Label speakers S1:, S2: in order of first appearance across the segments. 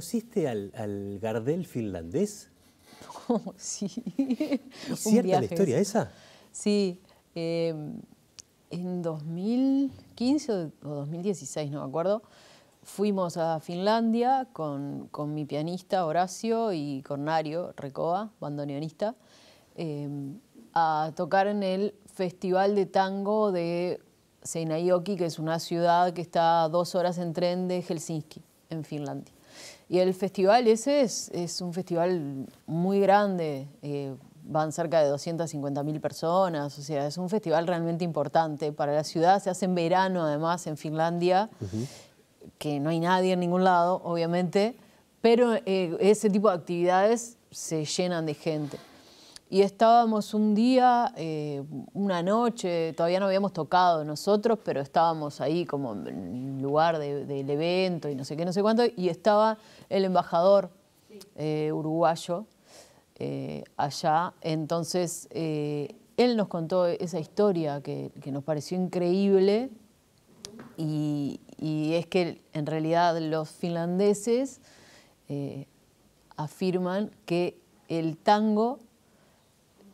S1: conociste al, Gardel finlandés?
S2: sí. ¿Es cierta la historia esa?
S1: Sí. Em,
S2: en 2015 o 2016, no me acuerdo, fuimos a Finlandia con, con mi pianista Horacio y con Nario Recoa, bandoneonista, em, a tocar en el Festival de Tango de Seinäjoki, que es una ciudad que está a dos horas en tren de Helsinki, en Finlandia. Y el festival ese es, un festival muy grande, eh, van cerca de 250 mil personas, o sea, es un festival realmente importante para la ciudad, se hace en verano además en Finlandia, que no hay nadie en ningún lado, obviamente, pero eh, ese tipo de actividades se llenan de gente. Y estábamos un día, eh, una noche, todavía no habíamos tocado nosotros, pero estábamos ahí como en el lugar del evento y no sé qué, no sé cuánto, y estaba el embajador eh, uruguayo eh, allá. Entonces, eh, él nos contó esa historia que, nos pareció increíble y, es que en realidad los finlandeses afirman que el tango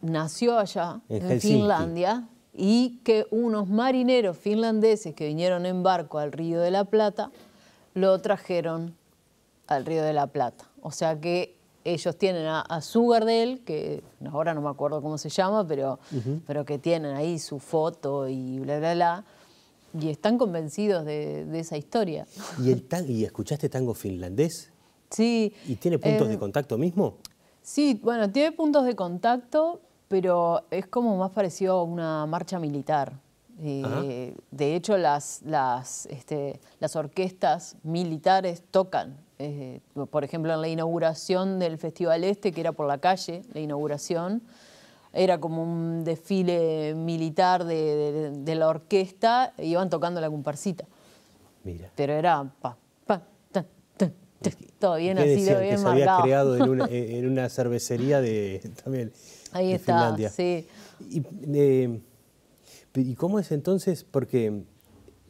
S2: nació allá, en Finlandia, y que unos marineros finlandeses que vinieron en barco al Río de la Plata lo trajeron al Río de la Plata. O sea que ellos tienen a, a su que ahora no me acuerdo cómo se llama, pero, pero que tienen ahí su foto y bla, bla, bla. Y están convencidos de, esa historia.
S1: ¿Y, el ¿Y escuchaste tango finlandés? Sí. ¿Y tiene puntos eh, de contacto mismo?
S2: Sí, bueno, tiene puntos de contacto, pero es como más parecido a una marcha militar. Eh, de hecho, las, las, este, las orquestas militares tocan eh, por ejemplo, en la inauguración del Festival Este, que era por la calle, la inauguración, era como un desfile militar de, la orquesta, e iban tocando la comparsita. Pero era pa, pa, tan, todo bien así, bien que se había creado
S1: eh, en una, cervecería de también Ahí está, sí. Eh, ¿Y cómo es entonces? Porque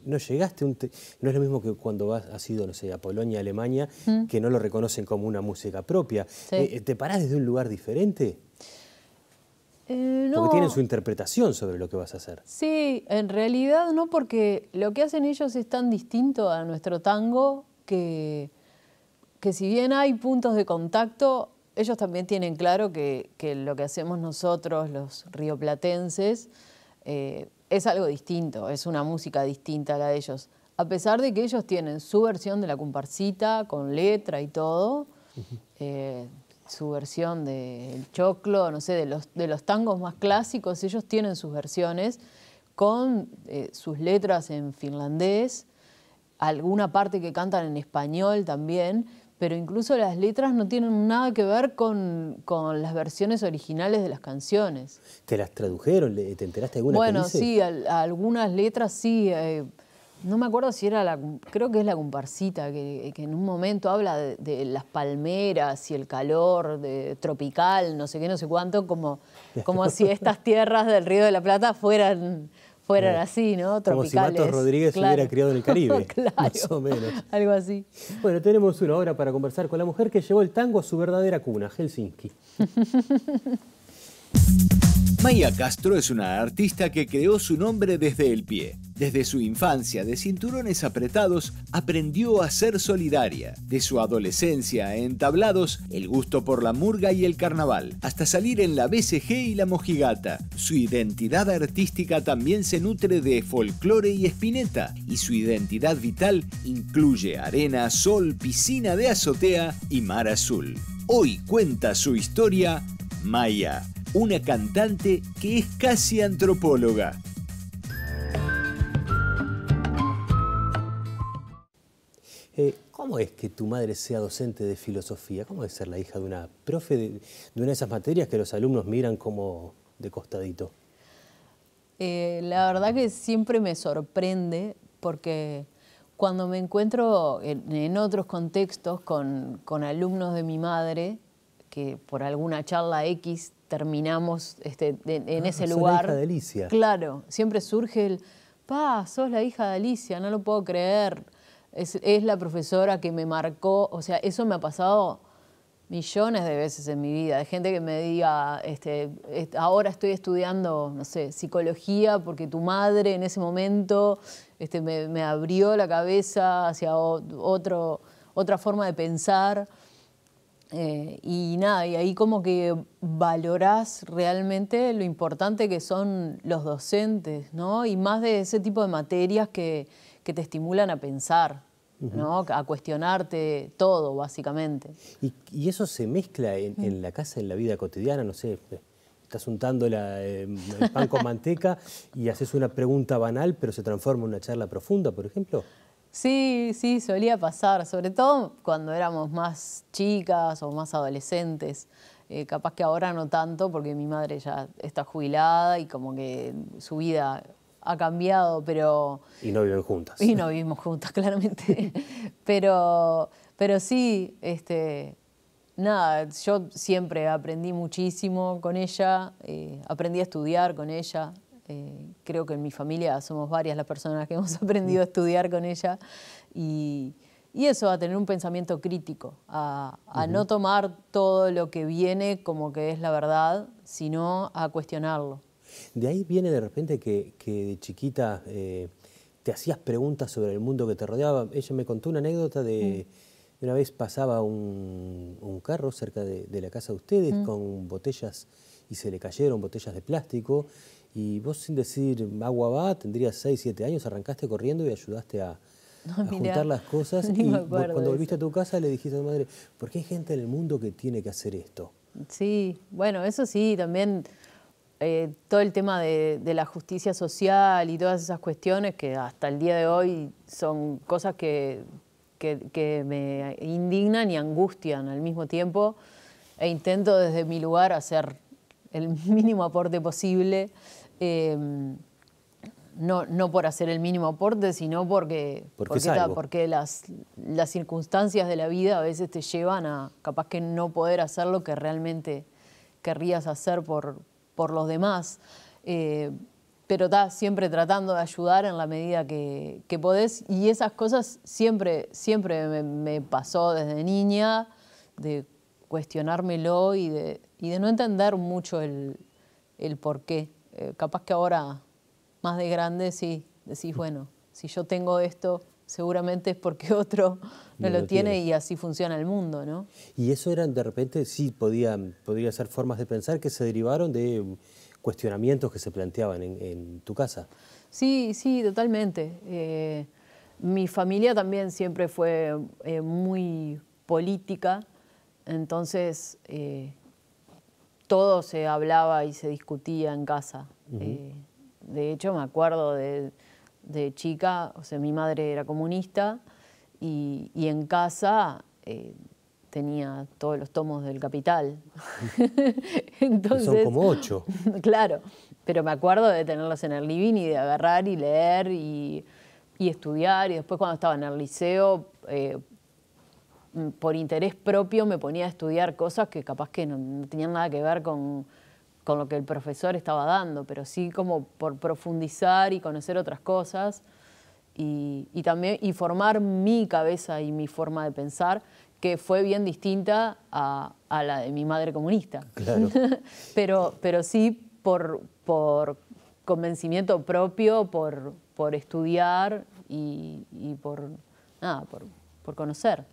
S1: no llegaste un no es lo mismo que cuando vas, has ido, no sé, a Polonia, Alemania, mm. que no lo reconocen como una música propia. Eh, eh, ¿Te parás desde un lugar diferente?
S2: Eh, porque tienen su
S1: interpretación sobre lo que vas a hacer.
S2: Sí, en realidad no, porque lo que hacen ellos es tan distinto a nuestro tango que, que si bien hay puntos de contacto, ellos también tienen claro que, lo que hacemos nosotros, los rioplatenses, es algo distinto, es una música distinta a la de ellos. A pesar de que ellos tienen su versión de la comparsita, con letra y todo, eh, su versión del choclo, no sé, de los, de los tangos más clásicos, ellos tienen sus versiones con eh, sus letras en finlandés, alguna parte que cantan en español también, pero incluso las letras no tienen nada que ver con, con, las versiones originales de las canciones.
S1: ¿Te las tradujeron? ¿Te enteraste de alguna Bueno, sí,
S2: algunas letras sí. Eh, no me acuerdo si era la. Creo que es la comparcita, que, en un momento habla de, las palmeras y el calor de, tropical, no sé qué, no sé cuánto, como, como si estas tierras del Río de la Plata fueran fueran así, ¿no? Tropicales. Como si Matos Rodríguez se hubiera criado en el Caribe, claro,
S1: más o menos. Algo así. Bueno, tenemos una hora para conversar con la mujer que llevó el tango a su verdadera cuna, Helsinki. Maya Castro es una artista que creó su nombre desde el pie. Desde su infancia, de cinturones apretados, aprendió a ser solidaria. De su adolescencia entablados, el gusto por la murga y el carnaval, hasta salir en la BCG y la mojigata. Su identidad artística también se nutre de folclore y espineta, y su identidad vital incluye arena, sol, piscina de azotea y mar azul. Hoy cuenta su historia Maya una cantante que es casi antropóloga. Eh, ¿Cómo es que tu madre sea docente de filosofía? ¿Cómo es ser la hija de una profe de, una de esas materias que los alumnos miran como de costadito?
S2: Eh, la verdad que siempre me sorprende porque cuando me encuentro en, otros contextos con, con, alumnos de mi madre, que por alguna charla X terminamos este, en ah, ese lugar. La
S1: Alicia. Claro,
S2: siempre surge el, pa, sos la hija de Alicia, no lo puedo creer. Es, la profesora que me marcó, o sea, eso me ha pasado millones de veces en mi vida, de gente que me diga, este, ahora estoy estudiando, no sé, psicología porque tu madre en ese momento este, me, abrió la cabeza hacia otro, otra forma de pensar. Eh, y nada, y ahí como que valorás realmente lo importante que son los docentes, ¿no? Y más de ese tipo de materias que, te estimulan a pensar, ¿no? A cuestionarte todo, básicamente.
S1: Y, eso se mezcla en, la casa, en la vida cotidiana, no sé, eh, estás untando eh, el pan con manteca y haces una pregunta banal, pero se transforma en una charla profunda, por ejemplo.
S2: Sí, sí, solía pasar, sobre todo cuando éramos más chicas o más adolescentes. Eh, capaz que ahora no tanto porque mi madre ya está jubilada y como que su vida ha cambiado, pero...
S1: Y no viven juntas. Y no
S2: vivimos juntas, claramente. pero, pero sí, este, nada, yo siempre aprendí muchísimo con ella, eh, aprendí a estudiar con ella, eh, creo que en mi familia somos varias las personas que hemos aprendido a estudiar con ella y, eso, a tener un pensamiento crítico, a, no tomar todo lo que viene como que es la verdad, sino a cuestionarlo.
S1: De ahí viene de repente que, de chiquita eh, te hacías preguntas sobre el mundo que te rodeaba. Ella me contó una anécdota de... Una vez pasaba un, carro cerca de, la casa de ustedes con botellas y se le cayeron botellas de plástico y vos sin decir agua va, tendrías 6, 7 años, arrancaste corriendo y ayudaste a, juntar las cosas. y cuando volviste a tu casa le dijiste a tu madre, ¿por qué hay gente en el mundo que tiene que hacer esto?
S2: Sí, bueno, eso sí, también eh, todo el tema de, la justicia social y todas esas cuestiones que hasta el día de hoy son cosas que, que, que me indignan y angustian al mismo tiempo e intento desde mi lugar hacer el mínimo aporte posible. Em, no, no, por hacer el mínimo aporte, sino porque, porque, las, las, circunstancias de la vida a veces te llevan a capaz que no poder hacer lo que realmente querrías hacer por, por los demás. Eh, pero estás siempre tratando de ayudar en la medida que, podés. Y esas cosas siempre, siempre me, pasó desde niña, de cuestionármelo y de, de no entender mucho el, el por qué. Eh, capaz que ahora, más de grande, sí, decís, bueno, si yo tengo esto, seguramente es porque otro no, lo, tiene, y así funciona el mundo, ¿no?
S1: Y eso eran, de repente, sí, podía, ser formas de pensar que se derivaron de cuestionamientos que se planteaban en, tu casa.
S2: Sí, sí, totalmente. Eh, mi familia también siempre fue eh, muy política, entonces todo se hablaba y se discutía en casa. Eh, de hecho, me acuerdo de, chica, o sea, mi madre era comunista y, en casa eh, tenía todos los tomos del Capital. Entonces, son como ocho. Claro, pero me acuerdo de tenerlos en el living y de agarrar y leer y, estudiar. Y después cuando estaba en el liceo... Eh, por interés propio me ponía a estudiar cosas que capaz que no, tenían nada que ver con, con, lo que el profesor estaba dando, pero sí como por profundizar y conocer otras cosas y, y también y formar mi cabeza y mi forma de pensar que fue bien distinta a, a la de mi madre comunista. Claro. pero, pero sí por, por convencimiento propio, por, por estudiar y, y por, nada, por, por conocer.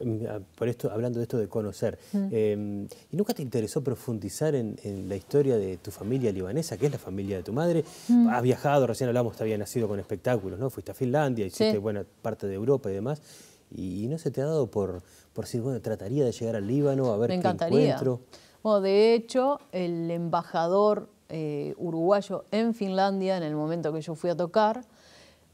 S1: Mm, ah, por esto, hablando de esto de conocer, mm. em, ¿y nunca te interesó profundizar en, la historia de tu familia libanesa, que es la familia de tu madre? Mm. Has viajado, recién hablamos, te había nacido con espectáculos, ¿no? Fuiste a Finlandia, hiciste buena parte de Europa y demás. Y, no se te ha dado por, por decir, bueno, trataría de llegar al Líbano a ver Me encantaría. qué encuentro?
S2: Bueno, de hecho, el embajador eh, uruguayo en Finlandia, en el momento que yo fui a tocar,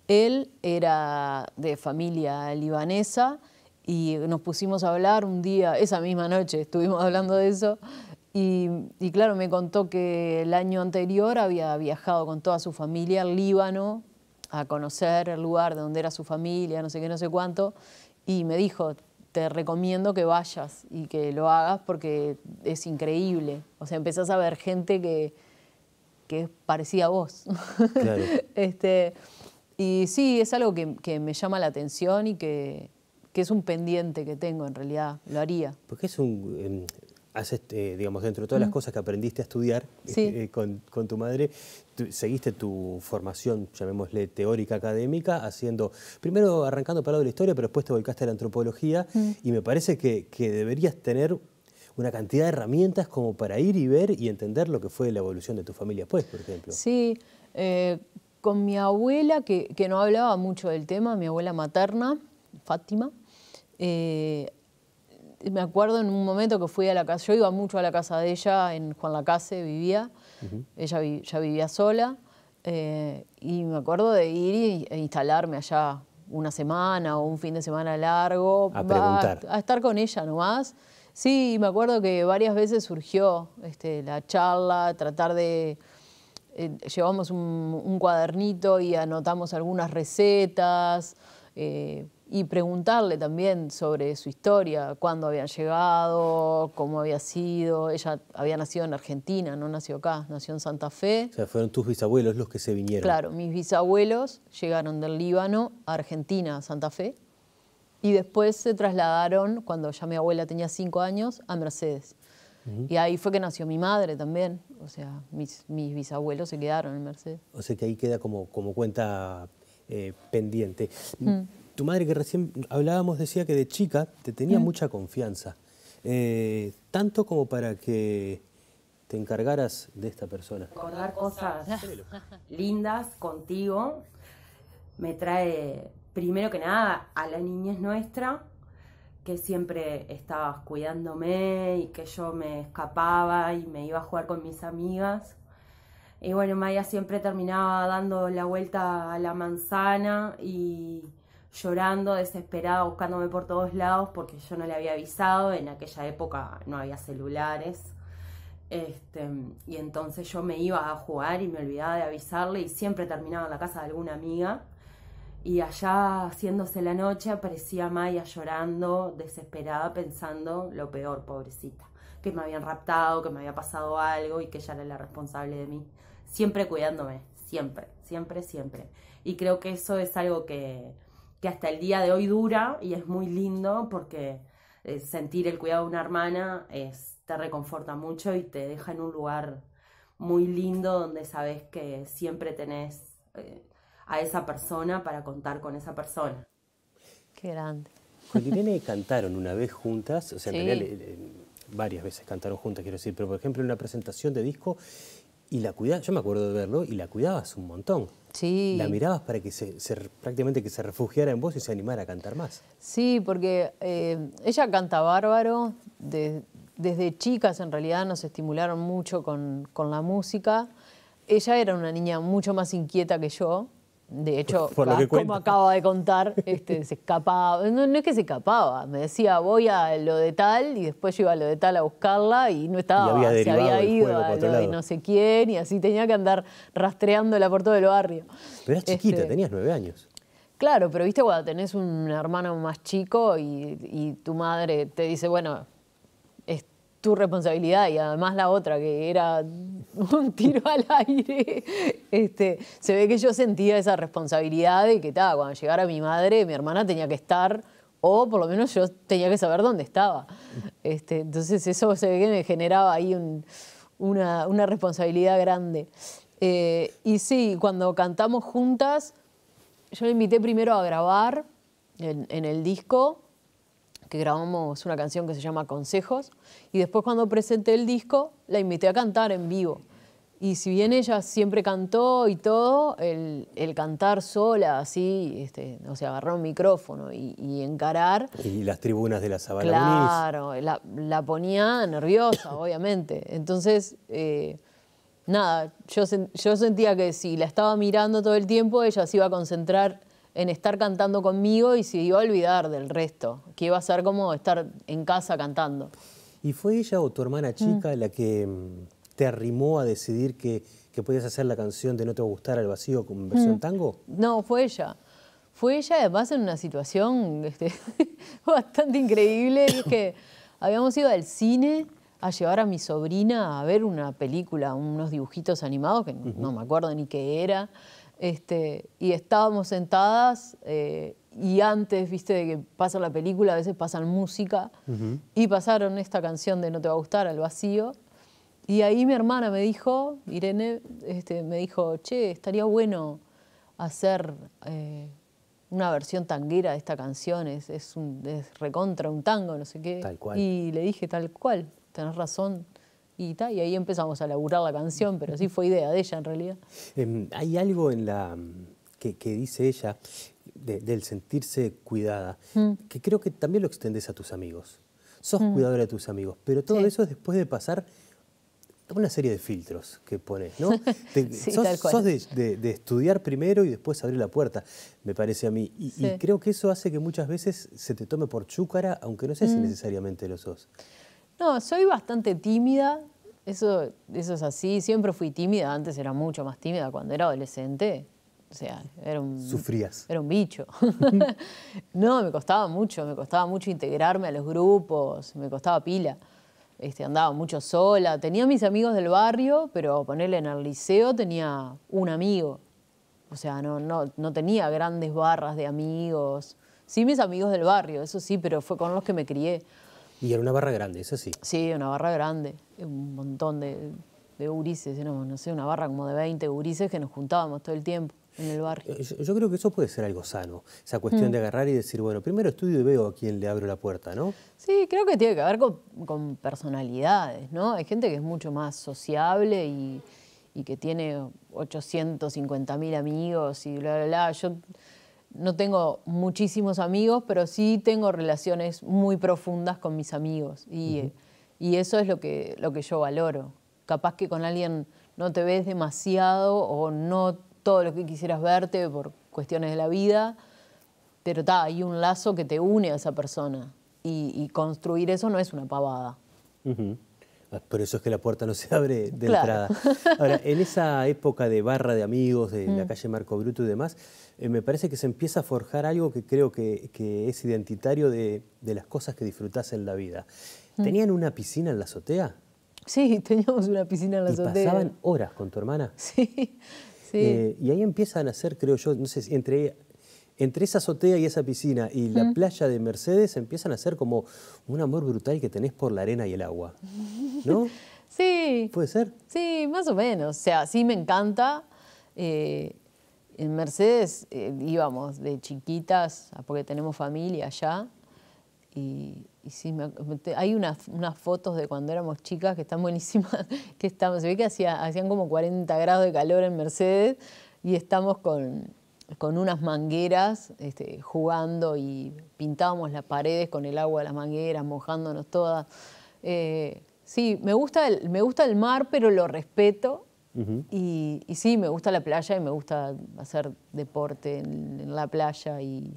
S2: él era de familia libanesa y nos pusimos a hablar un día, esa misma noche estuvimos hablando de eso, y, claro, me contó que el año anterior había viajado con toda su familia al Líbano a conocer el lugar de donde era su familia, no sé qué, no sé cuánto, y me dijo, te recomiendo que vayas y que lo hagas porque es increíble. O sea, empezás a ver gente que, que es a vos. Claro. este, y sí, es algo que, que me llama la atención y que, que es un pendiente que tengo en realidad,
S1: lo haría. Porque es un... Em, haces, eh, digamos, dentro de todas las mm. cosas que aprendiste a estudiar eh, eh, con, tu madre, seguiste tu formación, llamémosle teórica académica, haciendo, primero arrancando para de la historia, pero después te volcaste a la antropología, mm. y me parece que, deberías tener una cantidad de herramientas como para ir y ver y entender lo que fue la evolución de tu familia después, por ejemplo.
S2: Sí, con mi abuela, que, que, no hablaba mucho del tema, mi abuela materna, Fátima, eh, me acuerdo en un momento que fui a la casa, yo iba mucho a la casa de ella, en Juan Lacase vivía, ella ya vivía sola, eh, y me acuerdo de ir e instalarme allá una semana o un fin de semana largo, a, estar con ella nomás. Sí, me acuerdo que varias veces surgió este, la charla, tratar de... Eh, llevamos un, cuadernito y anotamos algunas recetas. Eh, y preguntarle también sobre su historia, cuándo habían llegado, cómo había sido. Ella había nacido en Argentina, no nació acá, nació en Santa Fe. O
S1: sea, fueron tus bisabuelos los que se vinieron. Claro,
S2: mis bisabuelos llegaron del Líbano a Argentina, Santa Fe, y después se trasladaron, cuando ya mi abuela tenía cinco años, a Mercedes. Y ahí fue que nació mi madre también, o sea, mis, bisabuelos se quedaron en Mercedes.
S1: O sea que ahí queda como, como cuenta eh, pendiente. Mm. Tu madre que recién hablábamos decía que de chica te tenía mucha confianza, eh, tanto como para que te encargaras de esta persona.
S3: Recordar cosas lindas contigo me trae, primero que nada, a la niñez nuestra, que siempre estabas cuidándome y que yo me escapaba y me iba a jugar con mis amigas. Y bueno, Maya siempre terminaba dando la vuelta a la manzana y llorando, desesperada, buscándome por todos lados porque yo no le había avisado, en aquella época no había celulares. Este, y entonces yo me iba a jugar y me olvidaba de avisarle y siempre terminaba en la casa de alguna amiga. Y allá haciéndose la noche aparecía Maya llorando, desesperada, pensando lo peor, pobrecita. Que me habían raptado, que me había pasado algo y que ella era la responsable de mí. Siempre cuidándome, siempre, siempre, siempre. Y creo que eso es algo que, que hasta el día de hoy dura y es muy lindo porque eh, sentir el cuidado de una hermana es, te reconforta mucho y te deja en un lugar muy lindo donde sabes que siempre tenés eh, a esa persona para contar con esa persona.
S2: Qué grande.
S1: Con Irene cantaron una vez juntas, o sea, en realidad, varias veces cantaron juntas, quiero decir, pero por ejemplo en una presentación de disco y la cuidabas, yo me acuerdo de verlo, y la cuidabas un montón. Sí. La mirabas para que se, prácticamente que se refugiara en vos y se animara a cantar más. Sí,
S2: porque eh, ella canta bárbaro, desde chicas en realidad nos estimularon mucho con, con la música. Ella era una niña mucho más inquieta que yo, de hecho, ah, como acaba de contar, este, se escapaba, no, es que se escapaba, me decía voy a lo de tal y después yo iba a lo de tal a buscarla y no estaba, se había ido a lo de no sé quién y así tenía que andar rastreándola por todo el barrio.
S1: Pero eras chiquita, este, tenías nueve años.
S2: Claro, pero viste cuando tenés un hermano más chico y tu madre te dice, bueno, tu responsabilidad y además la otra que era un tiro al aire, este, se ve que yo sentía esa responsabilidad de que ta, cuando llegara mi madre, mi hermana tenía que estar o por lo menos yo tenía que saber dónde estaba. Este, entonces eso se ve que me generaba ahí una, responsabilidad grande. Eh, y sí, cuando cantamos juntas, yo la invité primero a grabar en el disco que grabamos una canción que se llama Consejos. Y después cuando presenté el disco, la invité a cantar en vivo. Y si bien ella siempre cantó y todo, el, el cantar sola, así, este, o sea, agarrar un micrófono y, encarar.
S1: Y las tribunas de la Sabana Claro,
S2: la, la, ponía nerviosa, obviamente. Entonces, eh, nada, yo, yo sentía que si la estaba mirando todo el tiempo, ella se iba a concentrar en estar cantando conmigo y se iba a olvidar del resto, que iba a ser como estar en casa cantando.
S1: ¿Y fue ella o tu hermana chica mm. la que mm, te arrimó a decidir que, que, podías hacer la canción de No te va a gustar al vacío con mm. versión tango?
S2: No, fue ella. Fue ella además en una situación este, bastante increíble, es que habíamos ido al cine a llevar a mi sobrina a ver una película, unos dibujitos animados que no me acuerdo ni qué era. Este, y estábamos sentadas eh, y antes, viste, de que pasa la película, a veces pasan música y pasaron esta canción de No te va a gustar, Al vacío. Y ahí mi hermana me dijo, Irene, este, me dijo, che, estaría bueno hacer eh, una versión tanguera de esta canción, es, un, recontra un tango, no sé qué. Y le dije, tal cual, tenés razón y, ahí empezamos a laburar la canción, pero sí fue idea de ella en realidad.
S1: Em, hay algo en la mm, que, dice ella del sentirse cuidada, mm. que creo que también lo extendes a tus amigos. Sos mm. cuidadora de tus amigos, pero todo eso es después de pasar una serie de filtros que pones, ¿no? sos, de, estudiar primero y después abrir la puerta, me parece a mí. Y, creo que eso hace que muchas veces se te tome por chúcara, aunque no sé si necesariamente lo sos.
S2: No, soy bastante tímida, eso, es así, siempre fui tímida, antes era mucho más tímida cuando era adolescente. O sea, era un... Sufrías. Era un bicho. no, me costaba mucho, me costaba mucho integrarme a los grupos, me costaba pila. Este, andaba mucho sola, tenía mis amigos del barrio, pero ponerle en el liceo tenía un amigo. O sea, no, no tenía grandes barras de amigos. Sí, mis amigos del barrio, eso sí, pero fue con los que me crié.
S1: Y era una barra grande, eso sí.
S2: Sí, una barra grande, un montón de, de no, sé, una barra como de 20 gurises que nos juntábamos todo el tiempo
S1: en el barrio. Eh, yo, creo que eso puede ser algo sano, esa cuestión mm. de agarrar y decir, bueno, primero estudio y veo a quién le abro la puerta, ¿no?
S2: Sí, creo que tiene que ver con, personalidades, ¿no? Hay gente que es mucho más sociable y, y que tiene 850 mil amigos y bla, bla, bla. Yo no tengo muchísimos amigos, pero sí tengo relaciones muy profundas con mis amigos. Y, eso es lo que, lo que yo valoro. Capaz que con alguien no te ves demasiado o no todo lo que quisieras verte por cuestiones de la vida, pero está hay un lazo que te une a esa persona. Y, construir eso no es una pavada.
S1: Por eso es que la puerta no se abre de entrada. Ahora, en esa época de barra de amigos, de la mm. calle Marco Bruto y demás, eh, me parece que se empieza a forjar algo que creo que, es identitario de, las cosas que disfrutás en la vida. Mm. ¿Tenían una piscina en la azotea? Sí, teníamos una piscina en la y azotea. pasaban horas con tu hermana? Sí, sí. Eh, y ahí empiezan a hacer, creo yo, no sé, entre entre esa azotea y esa piscina y la playa de Mercedes empiezan a ser como un amor brutal que tenés por la arena y el agua. ¿No?
S2: sí. ¿Puede ser? Sí, más o menos. O sea, sí me encanta. Eh, en Mercedes eh, íbamos de chiquitas, ah, porque tenemos familia allá. Y, sí, hay unas, unas, fotos de cuando éramos chicas que están buenísimas, que estamos, se ve que hacía, hacían como 40 grados de calor en Mercedes y estamos con, con unas mangueras, este, jugando y pintábamos las paredes con el agua de las mangueras, mojándonos todas. Eh, sí, me gusta, el, me gusta el mar, pero lo respeto. y, y, sí, me gusta la playa y me gusta hacer deporte en, en la playa y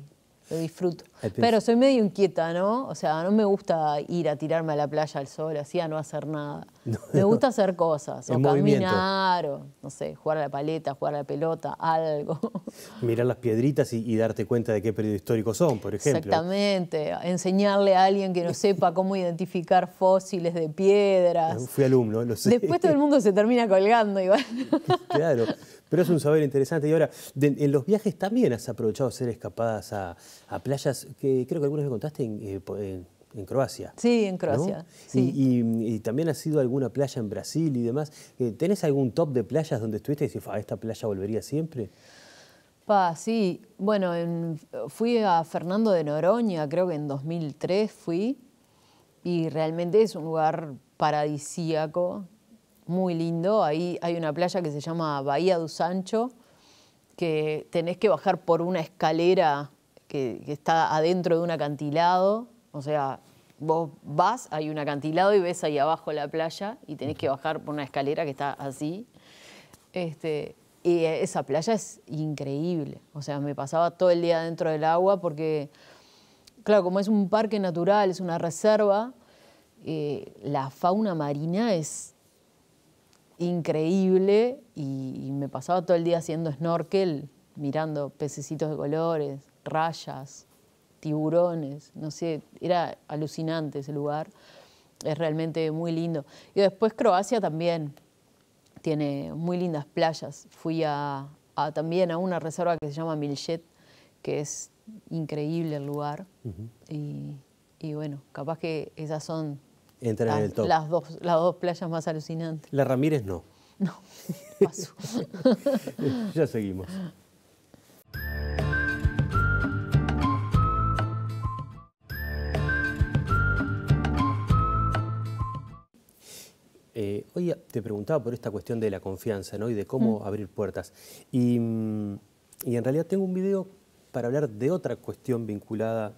S2: disfruto. Pero soy medio inquieta, ¿no? O sea, no me gusta ir a tirarme a la playa al sol, así a no hacer nada. me gusta hacer cosas, o caminar, o no sé, jugar a la paleta, jugar a la pelota, algo.
S1: Mirar las piedritas y, darte cuenta de qué periodo histórico son, por ejemplo.
S2: Exactamente, enseñarle a alguien que no sepa cómo identificar fósiles de piedras.
S1: Fui alumno, lo sé. Después todo el
S2: mundo se termina colgando, igual.
S1: Claro, pero es un saber interesante. Y ahora, en los viajes también has aprovechado hacer escapadas a, playas que creo que algunas me contaste eh, en, Croacia. Sí, en Croacia. Y, también has sido alguna playa en Brasil y demás. Eh, ¿Tenés algún top de playas donde estuviste y decís, a esta playa volvería siempre?
S2: Pa, sí. Bueno, fui a Fernando de Noroña, creo que en 2003 fui, y realmente es un lugar paradisíaco muy lindo. Ahí hay una playa que se llama Bahía do Sancho, que tenés que bajar por una escalera que, está adentro de un acantilado. O sea, vos vas, hay un acantilado y ves ahí abajo la playa y tenés que bajar por una escalera que está así. Este, y esa playa es increíble. O sea, me pasaba todo el día dentro del agua porque, claro, como es un parque natural, es una reserva, eh, la fauna marina es increíble y, me pasaba todo el día haciendo snorkel, mirando pececitos de colores, rayas, tiburones, no sé, era alucinante ese lugar, es realmente muy lindo. Y después Croacia también tiene muy lindas playas, fui a, también a una reserva que se llama Miljet, que es increíble el lugar y bueno, capaz que esas son Entrar las, en el top. Las dos, las dos playas más alucinantes.
S1: La Ramírez no. No, ya seguimos. Eh, hoy te preguntaba por esta cuestión de la confianza ¿no? y de cómo mm. abrir puertas. Y, mm, y, en realidad tengo un video para hablar de otra cuestión vinculada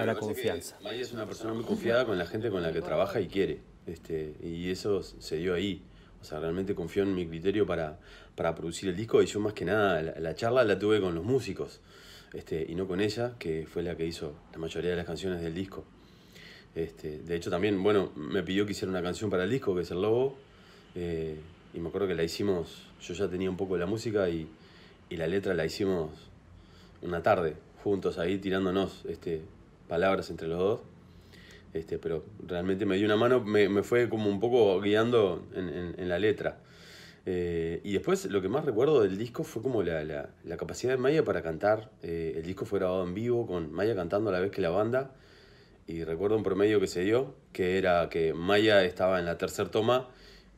S4: a la confianza. Maya es una persona muy confiada con la gente con la que trabaja y quiere. Este, y eso se dio ahí. O sea, realmente confió en mi criterio para, producir el disco y yo más que nada la, charla la tuve con los músicos este, y no con ella, que fue la que hizo la mayoría de las canciones del disco. Este, de hecho también, bueno, me pidió que hiciera una canción para el disco, que es El Lobo, eh, y me acuerdo que la hicimos, yo ya tenía un poco de la música y, y la letra la hicimos una tarde, juntos ahí tirándonos este, palabras entre los dos. Este, pero realmente me dio una mano, me, fue como un poco guiando en, la letra. Eh, y después lo que más recuerdo del disco fue como la, capacidad de Maya para cantar. Eh, el disco fue grabado en vivo con Maya cantando a la vez que la banda. Y recuerdo un promedio que se dio, que era que Maya estaba en la tercer toma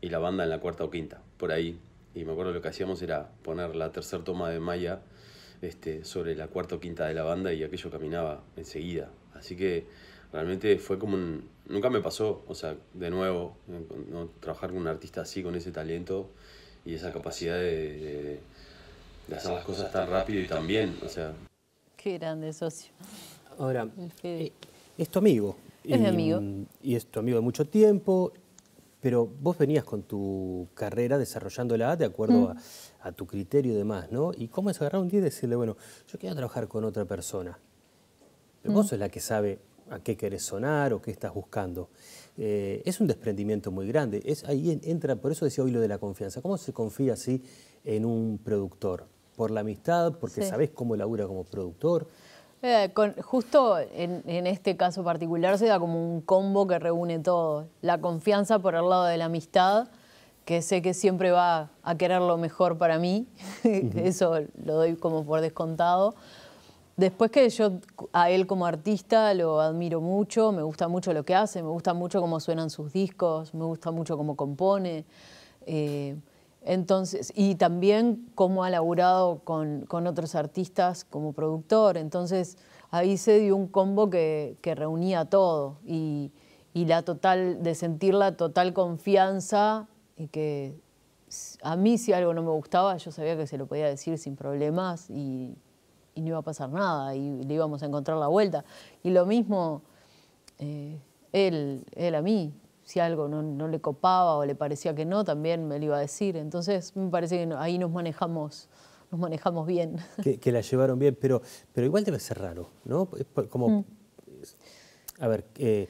S4: y la banda en la cuarta o quinta, por ahí. Y me acuerdo lo que hacíamos era poner la tercera toma de Maya este, sobre la cuarta o quinta de la banda y aquello caminaba enseguida. Así que realmente fue como un... Nunca me pasó, o sea, de nuevo, eh, no, trabajar con un artista así, con ese talento y esa capacidad de, hacer las cosas tan rápido y tan bien, o sea.
S2: Qué grande socio. Ahora, esto eh,
S1: es tu amigo. Es mi amigo. Mm, y es tu amigo de mucho tiempo, pero vos venías con tu carrera desarrollándola de acuerdo mm. a a tu criterio y demás, ¿no? Y cómo es agarrar un día y decirle, bueno, yo quiero trabajar con otra persona. Pero mm. vos sos la que sabe a qué querés sonar o qué estás buscando. Eh, es un desprendimiento muy grande. Es, ahí entra, por eso decía hoy lo de la confianza. ¿Cómo se confía así en un productor? ¿Por la amistad? ¿Porque sabes sabés cómo labura como productor?
S2: Eh, justo en, este caso particular se da como un combo que reúne todo. La confianza por el lado de la amistad que sé que siempre va a querer lo mejor para mí, eso lo doy como por descontado. Después que yo a él como artista lo admiro mucho, me gusta mucho lo que hace, me gusta mucho cómo suenan sus discos, me gusta mucho cómo compone. Eh, entonces, y también cómo ha laburado con, con, otros artistas como productor. Entonces, ahí se dio un combo que, que reunía todo y, y la total, de sentir la total confianza y que a mí si algo no me gustaba, yo sabía que se lo podía decir sin problemas y, no iba a pasar nada y le íbamos a encontrar la vuelta. Y lo mismo eh, él, él a mí, si algo no, le copaba o le parecía que no, también me lo iba a decir. Entonces me parece que ahí nos manejamos nos manejamos bien.
S1: Que, la llevaron bien, pero, pero igual debe ser raro, ¿no? Como, mm. a ver, eh,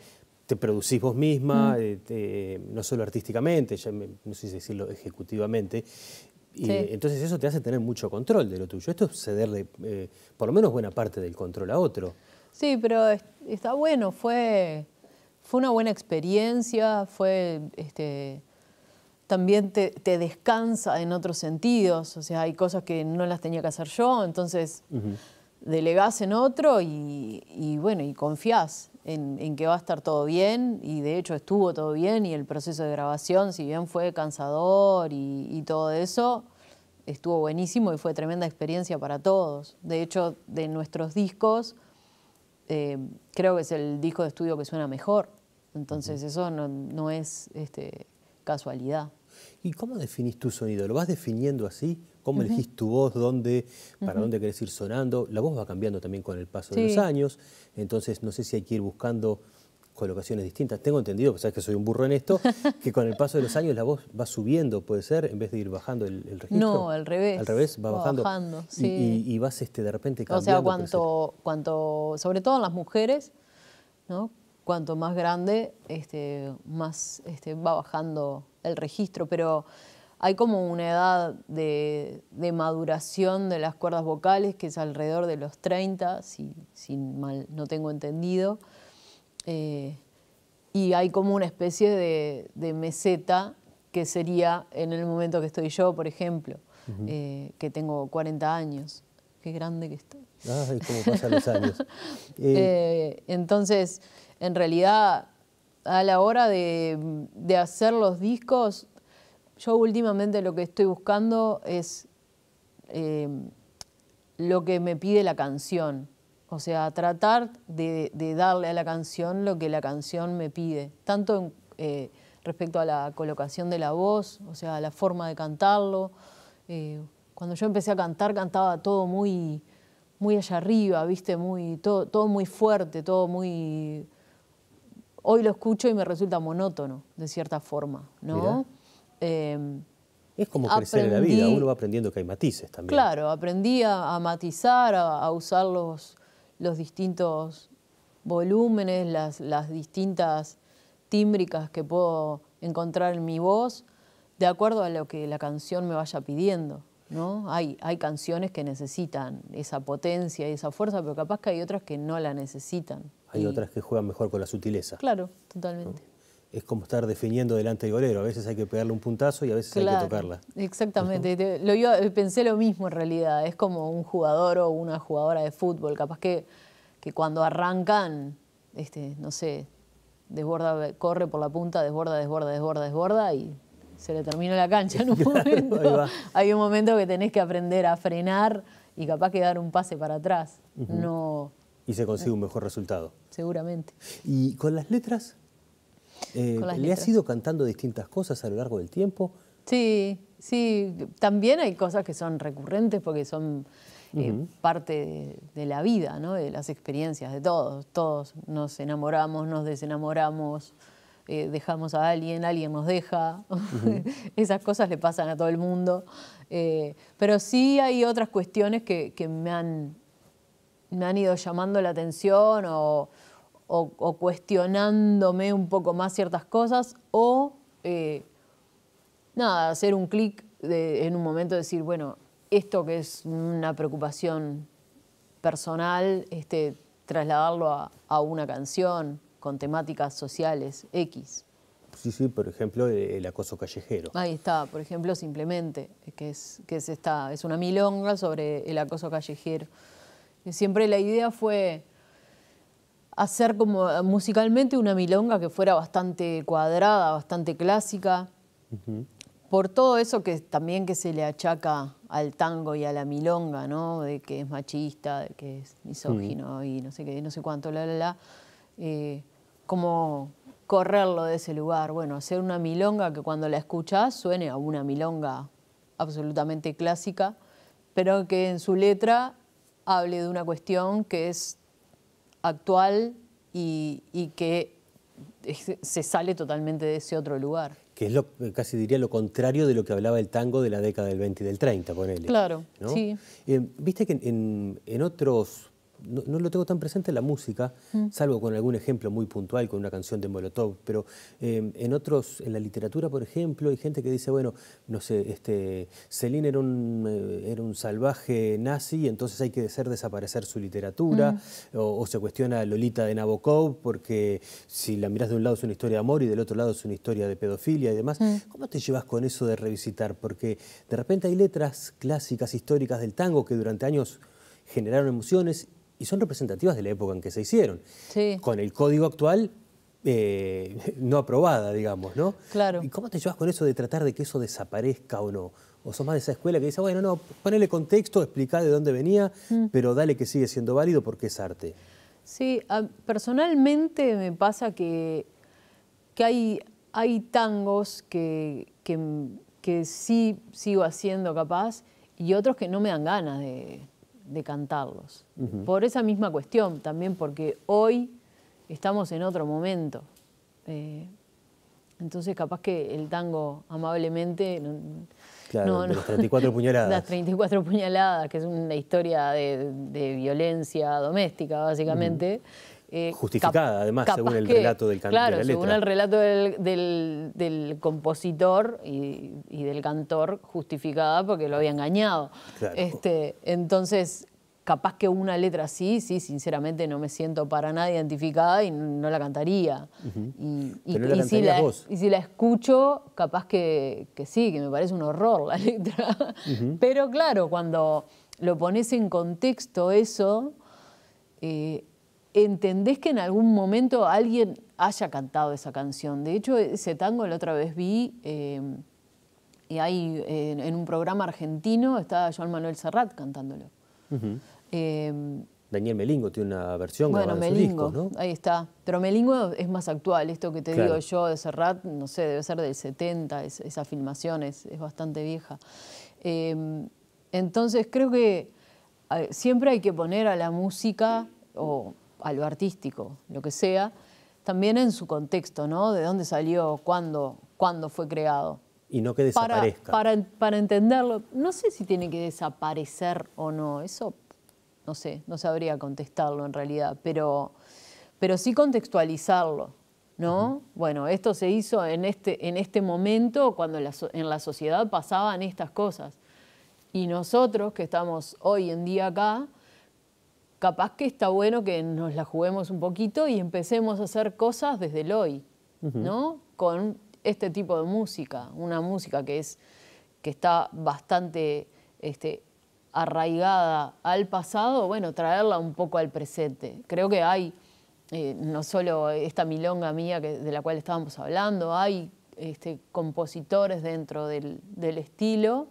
S1: te producís vos misma, mm. eh, no solo artísticamente, ya no sé si decirlo ejecutivamente.
S2: Y entonces
S1: eso te hace tener mucho control de lo tuyo. Esto es cederle eh, por lo menos buena parte del control a otro.
S2: Sí, pero está bueno, fue, fue una buena experiencia, fue este, también te, descansa en otros sentidos, o sea, hay cosas que no las tenía que hacer yo, entonces delegás en otro y, y bueno, y confiás en, que va a estar todo bien y de hecho estuvo todo bien y el proceso de grabación, si bien fue cansador y, todo eso, estuvo buenísimo y fue tremenda experiencia para todos. De hecho, de nuestros discos, eh, creo que es el disco de estudio que suena mejor. Entonces eso no, es este, casualidad.
S1: ¿Y cómo definís tu sonido? ¿Lo vas definiendo así? ¿Cómo elegís tu voz? ¿Dónde? ¿Para dónde querés ir sonando? La voz va cambiando también con el paso de los años, entonces no sé si hay que ir buscando colocaciones distintas. Tengo entendido, pues sabes que soy un burro en esto, que con el paso de los años la voz va subiendo, puede ser, en vez de ir bajando el, registro. No,
S2: al revés. Al revés, va, bajando. y,
S1: y, vas este, de repente cambiando. O sea, cuanto,
S2: cuanto, sobre todo en las mujeres, ¿no? cuanto más grande, este, más este, va bajando el registro, pero hay como una edad de, maduración de las cuerdas vocales que es alrededor de los 30, si, sin mal no tengo entendido. Eh, y hay como una especie de, meseta que sería en el momento que estoy yo, por ejemplo, eh, que tengo 40 años. Qué grande que estoy.
S4: pasan los años.
S2: Eh, entonces, en realidad a la hora de, hacer los discos, yo últimamente lo que estoy buscando es eh, lo que me pide la canción. O sea, tratar de, darle a la canción lo que la canción me pide, tanto eh, respecto a la colocación de la voz, o sea, la forma de cantarlo. Eh, cuando yo empecé a cantar, cantaba todo muy, muy allá arriba, viste, muy, todo, todo muy fuerte, todo muy hoy lo escucho y me resulta monótono, de cierta forma, ¿no? Eh, es como crecer en la vida, uno va
S1: aprendiendo que hay matices también. Claro,
S2: aprendí a, matizar, a, usar los, distintos volúmenes, las distintas tímbricas que puedo encontrar en mi voz, de acuerdo a lo que la canción me vaya pidiendo. ¿no? Hay, hay canciones que necesitan esa potencia y esa fuerza, pero capaz que hay otras que no la necesitan.
S1: Hay otras que juegan mejor con la sutileza.
S2: Claro, totalmente.
S1: Es como estar definiendo delante del golero. A veces hay que pegarle un puntazo y a veces hay que tocarla.
S2: Exactamente. yo pensé lo mismo en realidad. Es como un jugador o una jugadora de fútbol. Capaz que, que cuando arrancan, este, no sé, desborda, corre por la punta, desborda, desborda, desborda, desborda y se le terminó la cancha en un momento. Hay un momento que tenés que aprender a frenar y capaz que dar un pase para atrás.
S1: No. Y se consigue un mejor resultado.
S2: Seguramente.
S1: ¿Y con las letras? Eh, ¿Le ha has ido cantando distintas cosas a lo largo del tiempo?
S2: Sí, sí. También hay cosas que son recurrentes porque son eh, parte de, de, la vida, ¿no? de las experiencias de todos. Todos nos enamoramos, nos desenamoramos, eh, dejamos a alguien, alguien nos deja, esas cosas le pasan a todo el mundo. Eh, pero sí hay otras cuestiones que, me, han, me, han, ido llamando la atención o, cuestionándome un poco más ciertas cosas o eh, nada, hacer un clic en un momento decir, bueno, esto que es una preocupación personal, este, trasladarlo a una canción con temáticas sociales X.
S1: Sí, sí, por ejemplo, el acoso callejero.
S2: Ahí está, por ejemplo, simplemente, que es, que es, esta, es una milonga sobre el acoso callejero. Eh, siempre la idea fue hacer como eh, musicalmente una milonga que fuera bastante cuadrada, bastante clásica, por todo eso que también que se le achaca al tango y a la milonga, ¿no? De que es machista, de que es misógino y no sé qué, no sé cuánto, la, la, la. Eh, como correrlo de ese lugar, bueno, hacer una milonga que cuando la escuchás suene a una milonga absolutamente clásica, pero que en su letra hable de una cuestión que es actual y, que se sale totalmente de ese otro lugar.
S1: Que es lo, casi diría lo contrario de lo que hablaba el tango de la década del 20 y del 30, ponele. Claro, sí. Eh, viste que en otros no, lo tengo tan presente en la música, mm. salvo con algún ejemplo muy puntual, con una canción de Molotov, pero eh, en otros, en la literatura, por ejemplo, hay gente que dice, bueno, no sé, este, Celine era un, eh, era un salvaje nazi, entonces hay que hacer desaparecer su literatura, mm. o, se cuestiona Lolita de Nabokov, porque si la miras de un lado es una historia de amor y del otro lado es una historia de pedofilia y demás. Mm. ¿Cómo te llevas con eso de revisitar? Porque de repente hay letras clásicas, históricas del tango que durante años generaron emociones y son representativas de la época en que se hicieron. Con el código actual eh, no aprobada, digamos, ¿no? Claro. ¿Y cómo te llevas con eso de tratar de que eso desaparezca o no? ¿O sos más de esa escuela que dice, bueno, no, ponele contexto, explica de dónde venía, mm. pero dale que sigue siendo válido porque es arte?
S2: Sí, ah, personalmente me pasa que, que hay, hay tangos que, que, que sí sigo haciendo capaz y otros que no me dan ganas de, de cantarlos. Por esa misma cuestión, también porque hoy estamos en otro momento. Eh, entonces capaz que el tango amablemente...
S1: claro, las 34 puñaladas. Las
S2: 34 puñaladas, que es una historia de, violencia doméstica, básicamente. Eh, justificada, además, según el relato del cantor. Claro, según el relato del, compositor y, del cantor, justificada porque lo había engañado. Este, entonces, capaz que una letra así, sí, sinceramente no me siento para nada identificada y no la cantaría. y, si la, escucho, capaz que, sí, que me parece un horror la letra. Pero claro, cuando lo pones en contexto eso, eh, entendés que en algún momento alguien haya cantado esa canción. De hecho, ese tango la otra vez vi, em, y ahí en un programa argentino, estaba Joan Manuel Serrat cantándolo. Em,
S1: Daniel Melingo tiene una versión bueno, grabada Melingo,
S2: en Ahí está. Pero Melingo es más actual, esto que te digo yo de Serrat, no sé, debe ser del 70, es, esa filmación es, es bastante vieja. Em, entonces creo que eh, siempre hay que poner a la música o a lo artístico, lo que sea, también en su contexto, ¿no? De dónde salió, cuándo, cuándo fue creado.
S1: Y no que desaparezca.
S2: Para, entenderlo, no sé si tiene que desaparecer o no, eso no sé, no sabría contestarlo en realidad, pero, pero sí contextualizarlo, ¿no? Bueno, esto se hizo en este, en este momento cuando en la sociedad pasaban estas cosas. Y nosotros que estamos hoy en día acá, capaz que está bueno que nos la juguemos un poquito y empecemos a hacer cosas desde el hoy, ¿no? Con este tipo de música, una música que es que está bastante este, arraigada al pasado, bueno, traerla un poco al presente. Creo que hay eh, no solo esta milonga mía que, de la cual estábamos hablando, hay este, compositores dentro del, estilo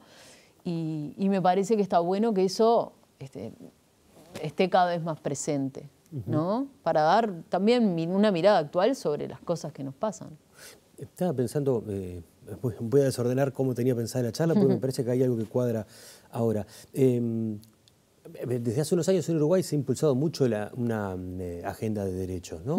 S2: y, me parece que está bueno que eso este, esté cada vez más presente, ¿no? Para dar también una mirada actual sobre las cosas que nos pasan.
S1: Estaba pensando, eh, voy a desordenar cómo tenía pensada la charla, porque me parece que hay algo que cuadra ahora. Em, desde hace unos años en Uruguay se ha impulsado mucho una eh, agenda de derechos, ¿no?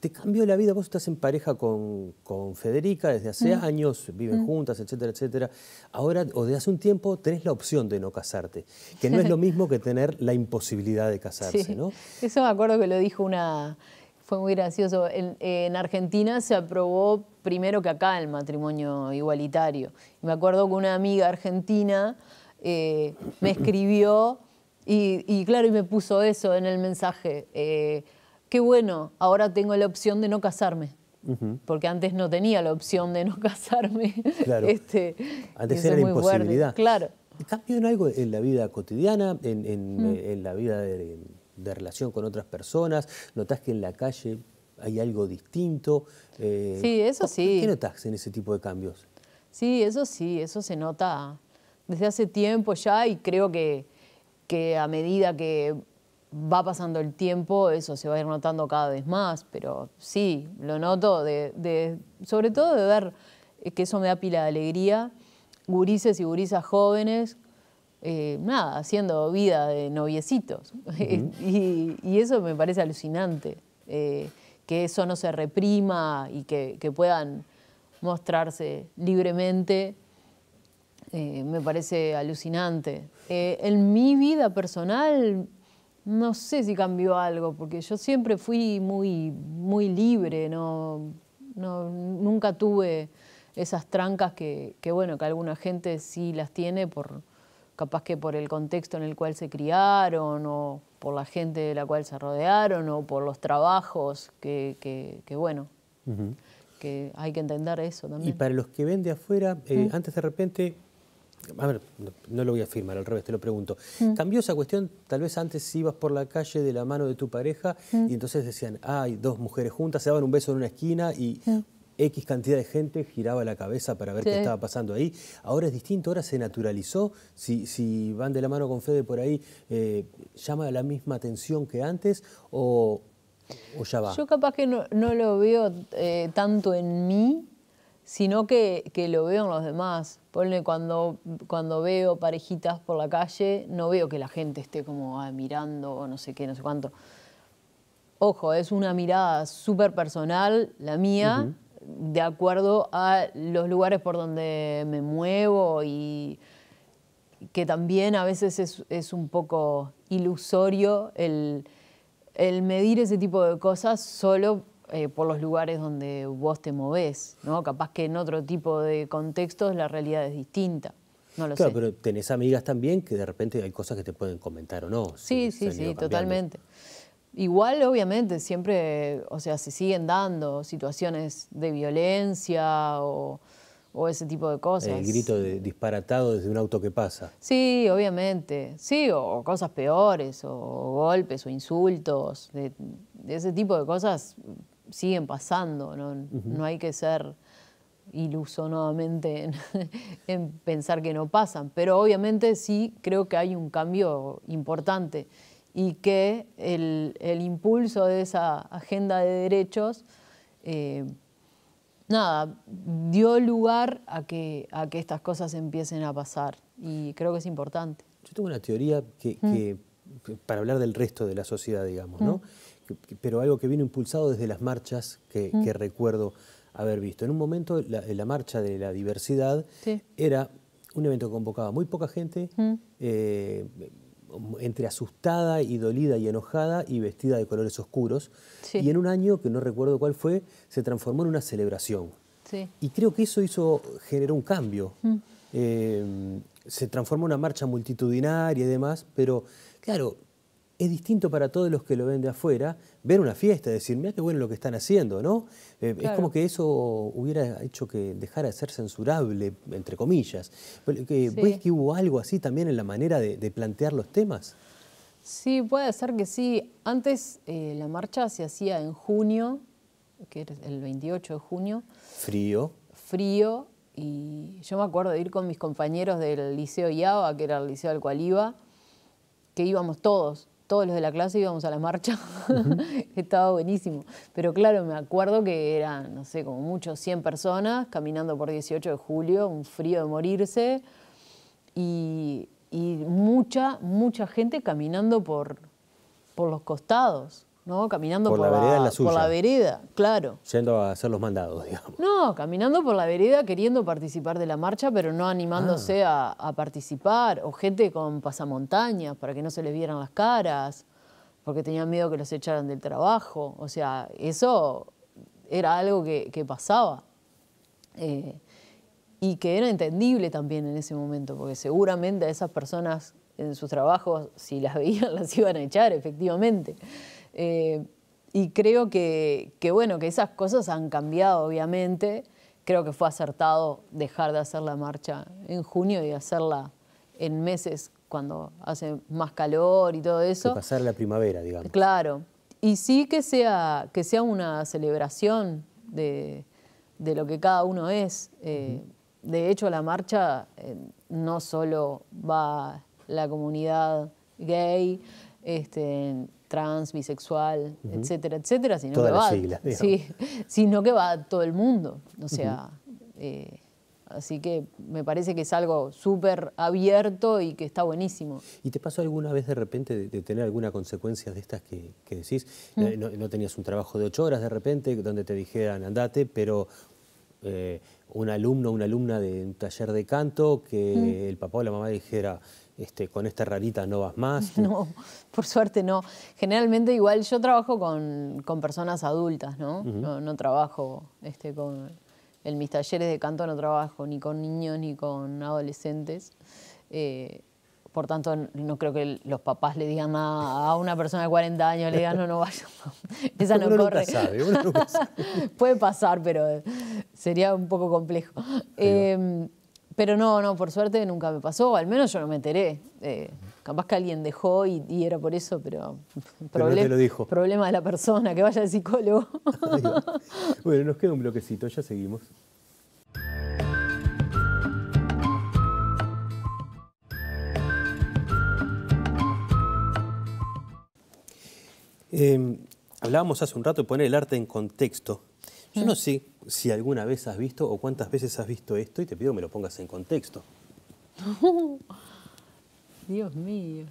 S1: te cambió la vida. Vos estás en pareja con, Federica desde hace mm. años, viven mm. juntas, etcétera, etcétera. Ahora, o desde hace un tiempo, tenés la opción de no casarte, que no es lo mismo que tener la imposibilidad de casarse, ¿no?
S2: Eso me acuerdo que lo dijo una. Fue muy gracioso. En, Argentina se aprobó primero que acá el matrimonio igualitario. Y me acuerdo que una amiga argentina eh, me escribió y, claro, y me puso eso en el mensaje. Eh, qué bueno, ahora tengo la opción de no casarme. Porque antes no tenía la opción de no casarme. Claro. Este,
S1: antes era la imposibilidad. Claro. en algo en la vida cotidiana, en, mm. eh, la vida de, relación con otras personas? ¿Notás que en la calle hay algo distinto? Eh, sí, eso sí. ¿Qué notás en ese tipo de cambios?
S2: Sí, eso sí, eso se nota desde hace tiempo ya y creo que a medida que va pasando el tiempo, eso se va a ir notando cada vez más, pero sí, lo noto, de, sobre todo de ver eh, que eso me da pila de alegría, gurises y gurisas jóvenes, eh, nada, haciendo vida de noviecitos. y, eso me parece alucinante, eh, que eso no se reprima y que, puedan mostrarse libremente. me parece alucinante. en mi vida personal no sé si cambió algo, porque yo siempre fui muy, muy libre, no, no nunca tuve esas trancas que, bueno, que alguna gente sí las tiene por capaz que por el contexto en el cual se criaron o por la gente de la cual se rodearon o por los trabajos que, bueno, que hay que entender eso también. Y
S1: para los que ven de afuera, eh, antes de repente no, lo voy a afirmar, al revés, te lo pregunto. Mm. ¿Cambió esa cuestión? Tal vez antes ibas por la calle de la mano de tu pareja mm. y entonces decían, ay, dos mujeres juntas, se daban un beso en una esquina y mm. X cantidad de gente giraba la cabeza para ver qué estaba pasando ahí. Ahora es distinto, ahora se naturalizó. Si, van de la mano con Fede por ahí, eh, ¿llama la misma atención que antes o, ya va? Yo
S2: capaz que no, lo veo eh, tanto en mí, sino que, lo veo en los demás. Ponle cuando, cuando veo parejitas por la calle, no veo que la gente esté como ah, mirando o no sé qué, no sé cuánto. Ojo, es una mirada súper personal, la mía, de acuerdo a los lugares por donde me muevo y que también a veces es, un poco ilusorio el, el medir ese tipo de cosas solo eh, por los lugares donde vos te movés, ¿no? Capaz que en otro tipo de contextos la realidad es distinta. claro, pero
S1: tenés amigas también que de repente hay cosas que te pueden comentar o no. Sí, sí, sí, totalmente.
S2: Igual, obviamente, siempre, o sea, se siguen dando situaciones de violencia o, ese tipo de cosas. El grito
S1: de disparatado desde un auto que pasa.
S2: Sí, obviamente. Sí, o, cosas peores, o, golpes, o insultos. de ese tipo de cosas siguen pasando, no, hay que ser iluso nuevamente en, pensar que no pasan, pero obviamente sí creo que hay un cambio importante y que el, impulso de esa agenda de derechos eh, nada, dio lugar a que, estas cosas empiecen a pasar y creo que es importante.
S1: Yo tengo una teoría que, mm. para hablar del resto de la sociedad, digamos, ¿no? Mm pero algo que vino impulsado desde las marchas que, recuerdo haber visto. En un momento la, marcha de la diversidad era un evento que convocaba muy poca gente, eh, entre asustada y dolida y enojada y vestida de colores oscuros. Y en un año, que no recuerdo cuál fue, se transformó en una celebración. Y creo que eso hizo, generó un cambio. Eh, se transformó en una marcha multitudinaria y demás, pero claro, es distinto para todos los que lo ven de afuera, ver una fiesta, decir, mira qué bueno lo que están haciendo, ¿no? Eh, es como que eso hubiera hecho que dejara de ser censurable, entre comillas. ¿Ves que hubo algo así también en la manera de, plantear los temas?
S2: Sí, puede ser que sí. Antes eh, la marcha se hacía en junio, que era el 28 de junio.
S1: Frío.
S2: Frío. Y yo me acuerdo de ir con mis compañeros del Liceo IABA, que era el liceo al cual iba, que íbamos todos todos los de la clase íbamos a la marcha, estaba buenísimo. Pero claro, me acuerdo que eran, no sé, como muchos, 100 personas caminando por 18 de julio, un frío de morirse, y, y mucha, mucha gente caminando por, por los costados. ¿no? Caminando por, la, vereda por la vereda,
S1: claro. Yendo a hacer los mandados, digamos.
S2: No, caminando por la vereda queriendo participar de la marcha, pero no animándose ah. a, participar, o gente con pasamontañas para que no se les vieran las caras, porque tenían miedo que los echaran del trabajo. O sea, eso era algo que, pasaba. Eh, y que era entendible también en ese momento, porque seguramente a esas personas en sus trabajos, si las veían, las iban a echar, efectivamente. Eh, y creo que, bueno, que esas cosas han cambiado, obviamente. Creo que fue acertado dejar de hacer la marcha en junio y hacerla en meses cuando hace más calor y todo
S1: eso. pasar la primavera, digamos.
S2: Claro. Y sí que sea, que sea una celebración de, lo que cada uno es. Eh, de hecho, la marcha eh, no solo va la comunidad gay, este, trans, bisexual, etcétera, etcétera, sino que, va, a todo el mundo. O sea, eh, así que me parece que es algo súper abierto y que está buenísimo.
S1: ¿Y te pasó alguna vez de repente de, tener alguna consecuencia de estas que, decís? Mm. Eh, no, tenías un trabajo de ocho horas de repente donde te dijeran andate, pero... Eh, un alumno o una alumna de un taller de canto que mm. el papá o la mamá dijera, este, con esta rarita no vas más. No,
S2: por suerte no. Generalmente igual yo trabajo con, personas adultas, ¿no? ¿no? trabajo este, con... En mis talleres de canto no trabajo ni con niños ni con adolescentes. Eh, por tanto, no creo que los papás le digan a, una persona de 40 años, le digan, no, no vaya. Esa no corre. Puede pasar, pero sería un poco complejo. Eh, pero no, no, por suerte nunca me pasó, al menos yo no me enteré. Eh, capaz que alguien dejó y, era por eso, pero, lo dijo. problema de la persona, que vaya al psicólogo.
S1: bueno, nos queda un bloquecito, ya seguimos. Em, hablábamos hace un rato de poner el arte en contexto. Yo mm. no sé si alguna vez has visto o cuántas veces has visto esto y te pido que me lo pongas en contexto. Dios mío.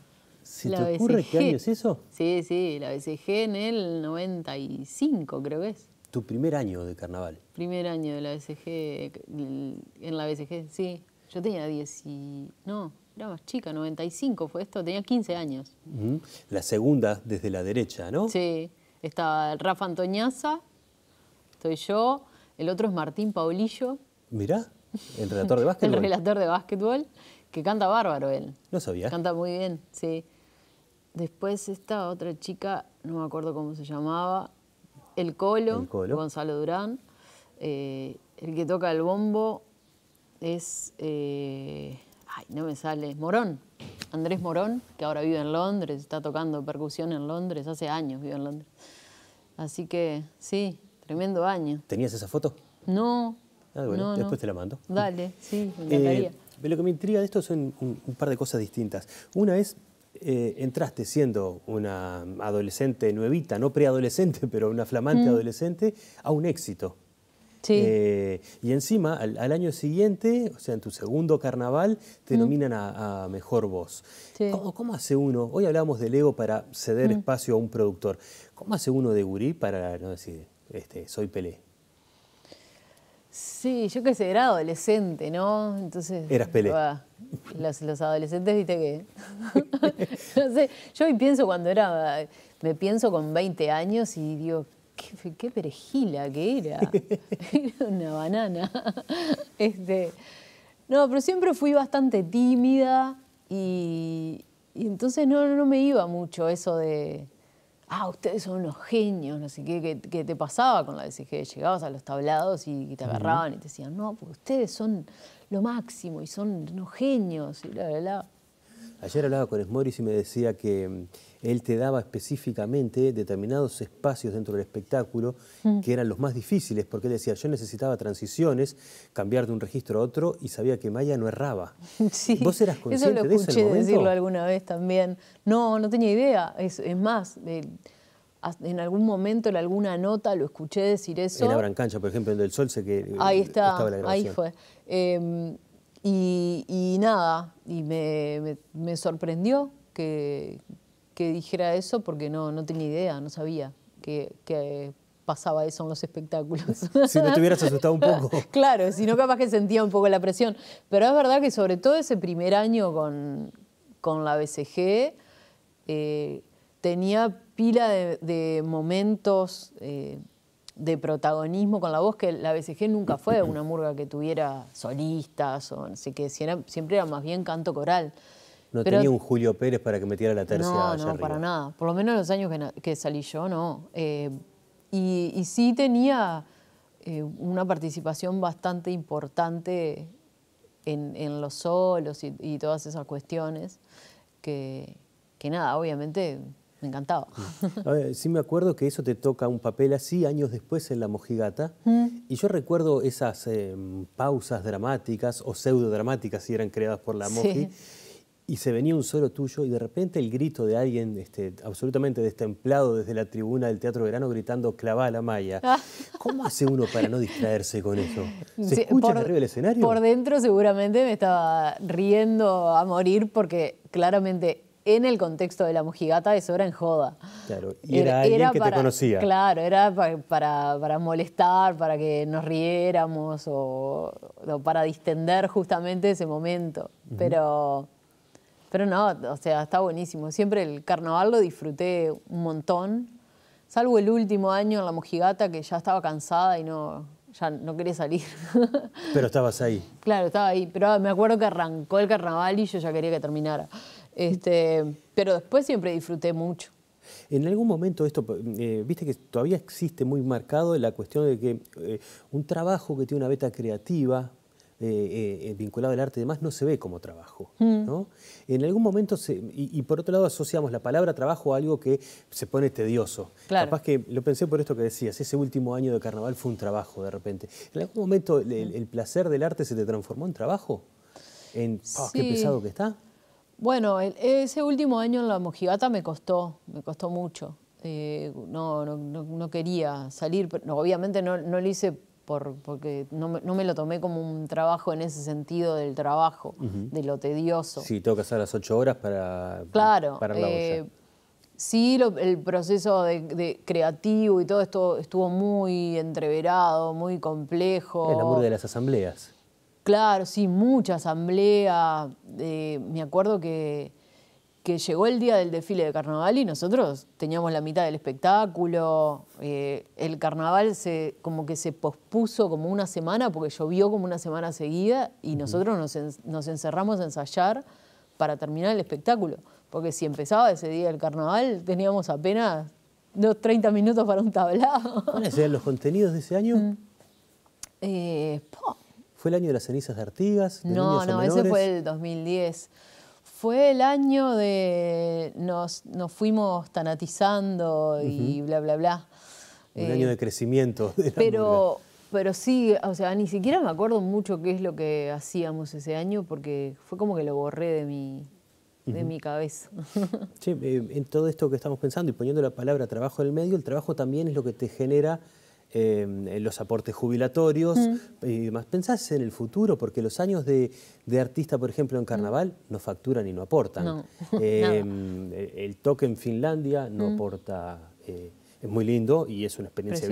S1: ¿Se te ocurre qué año es eso?
S2: Sí, sí, la BCG en el 95 creo que es.
S1: ¿Tu primer año de carnaval?
S2: Primer año de la BCG, en la BCG, sí. Yo tenía 10 y... no, era más chica, 95 fue esto, tenía 15 años.
S1: La segunda desde la derecha, ¿no?
S2: Sí, estaba Rafa Antoñaza, estoy yo, el otro es Martín Paulillo.
S1: Mirá, el relator de básquetbol. el relator
S2: de básquetbol, que canta bárbaro él.
S1: No sabía. Canta
S2: muy bien, sí. Después esta otra chica, no me acuerdo cómo se llamaba, El Colo, Gonzalo Durán. Eh, el que toca el bombo es... Eh, ay, no me sale. Morón. Andrés Morón, que ahora vive en Londres, está tocando percusión en Londres, hace años vive en Londres. Así que sí, Tremendo año.
S1: ¿Tenías esa foto? No. Ah, bueno, después te la mando.
S2: Dale, sí, me eh,
S1: lo que me intriga de esto son un, par de cosas distintas. Una es, eh, entraste siendo una adolescente nuevita, no preadolescente, pero una flamante mm. adolescente, a un éxito. Sí. Eh, y encima, al, año siguiente, o sea, en tu segundo carnaval, te mm. nominan a, Mejor Voz. Sí. ¿Cómo, hace uno? Hoy hablábamos del ego para ceder mm. espacio a un productor. ¿Cómo hace uno de gurí para no decir, este, soy Pelé.
S2: Sí, yo qué sé, era adolescente, ¿no? Entonces. Eras Pelé. los, adolescentes, viste que. no sé, yo hoy pienso cuando era. Me pienso con 20 años y digo, qué, perejila que era. era una banana. este, no, pero siempre fui bastante tímida y, y entonces no, no me iba mucho eso de ah, ustedes son unos genios, no sé qué, qué, te pasaba con la DCG, llegabas a los tablados y, te agarraban y te decían, no, pues ustedes son lo máximo y son unos genios y bla, bla, bla.
S1: Ayer hablaba con Esmoris y me decía que mm, él te daba específicamente determinados espacios dentro del espectáculo mm. que eran los más difíciles, porque él decía, yo necesitaba transiciones, cambiar de un registro a otro y sabía que Maya no erraba. Sí. ¿Vos eras consciente eso lo escuché decirlo
S2: alguna vez también. No, no tenía idea. Es, más, en algún momento, en alguna nota, lo escuché decir eso. En
S1: cancha, por ejemplo, en Del Sol, sé que ahí eh, está, estaba la grabación. Ahí fue.
S2: Em, y, nada, y me, sorprendió que, dijera eso porque no, no tenía idea, no sabía que, pasaba eso en los espectáculos. Si no te hubieras asustado un poco. claro, si no capaz que sentía un poco la presión. Pero es verdad que sobre todo ese primer año con, la BCG eh, tenía pila de, momentos eh, de protagonismo con la voz, que la BCG nunca fue una murga que tuviera solistas o no sé siempre era más bien canto coral.
S1: No tenía un Julio Pérez para que metiera la tercera. No, no, para
S2: nada. Por lo menos en los años que, salí yo, no. Eh, y, sí tenía eh, una participación bastante importante en, los solos y, todas esas cuestiones que, que nada, obviamente encantado.
S1: ver, sí me acuerdo que eso te toca un papel así años después en La Mojigata. Mm. Y yo recuerdo esas em, pausas dramáticas o pseudo dramáticas si eran creadas por La Moji. Y se venía un solo tuyo y de repente el grito de alguien este, absolutamente destemplado desde la tribuna del Teatro Verano gritando clava a la malla. Ah. ¿Cómo hace uno para no distraerse con eso? ¿Se escucha arriba escenario? Por
S2: dentro seguramente me estaba riendo a morir porque claramente en el contexto de la mojigata, eso era en joda.
S1: Claro, era, que para, te conocía. Claro,
S2: era para, molestar, para que nos riéramos o, para distender justamente ese momento. Pero. Pero no, o sea, está buenísimo. Siempre el carnaval lo disfruté un montón, salvo el último año en la Mojigata que ya estaba cansada y no, ya no quería salir.
S1: Pero estabas ahí.
S2: Claro, estaba ahí. Pero me acuerdo que arrancó el carnaval y yo ya quería que terminara. Este, pero después siempre disfruté mucho.
S1: En algún momento esto, eh, viste que todavía existe muy marcado la cuestión de que eh, un trabajo que tiene una beta creativa, eh, vinculado al arte y demás, no se ve como trabajo. Mm. ¿no? En algún momento, y, por otro lado asociamos la palabra trabajo a algo que se pone tedioso. Capaz que, lo pensé por esto que decías, ese último año de carnaval fue un trabajo de repente. ¿En algún momento el, mm. placer del arte se te transformó en trabajo? En, qué pesado que está.
S2: Bueno, e, ese último año en la Mojigata me costó, me costó mucho. Eh, no, no, quería salir, pero obviamente no, lo hice por, porque no me, lo tomé como un trabajo en ese sentido del trabajo, de lo tedioso. Sí,
S1: tengo que hacer las ocho horas para... Claro. Para la eh,
S2: sí, el proceso de, creativo y todo esto estuvo muy entreverado, muy complejo. El amor de
S1: las asambleas.
S2: Claro, sí, mucha asamblea. Eh, me acuerdo que, llegó el día del desfile de carnaval y nosotros teníamos la mitad del espectáculo. Eh, el carnaval se, como que se pospuso como una semana porque llovió como una semana seguida y nosotros nos, encerramos a ensayar para terminar el espectáculo. Porque si empezaba ese día el carnaval, teníamos apenas 30 minutos para un tablado. ¿Cuáles
S1: eran los contenidos de ese año? Mm.
S2: Eh,
S1: ¿Fue el año de las cenizas de Artigas? no, no, ese fue el
S2: 2010. Fue el año de nos, nos fuimos tanatizando y bla, bla, bla.
S1: Un año eh, de crecimiento. pero,
S2: pero sí, o sea, ni siquiera me acuerdo mucho qué es lo que hacíamos ese año porque fue como que lo borré de mi, de mi cabeza.
S1: Sí, eh, en todo esto que estamos pensando y poniendo la palabra trabajo en el medio, el trabajo también es lo que te genera Em, los aportes jubilatorios mm. y demás. ¿Pensás en el futuro? Porque los años de, artista, por ejemplo, en carnaval, mm. no facturan y no aportan. Em, el toque en Finlandia no mm. aporta. Eh, es muy lindo y es una experiencia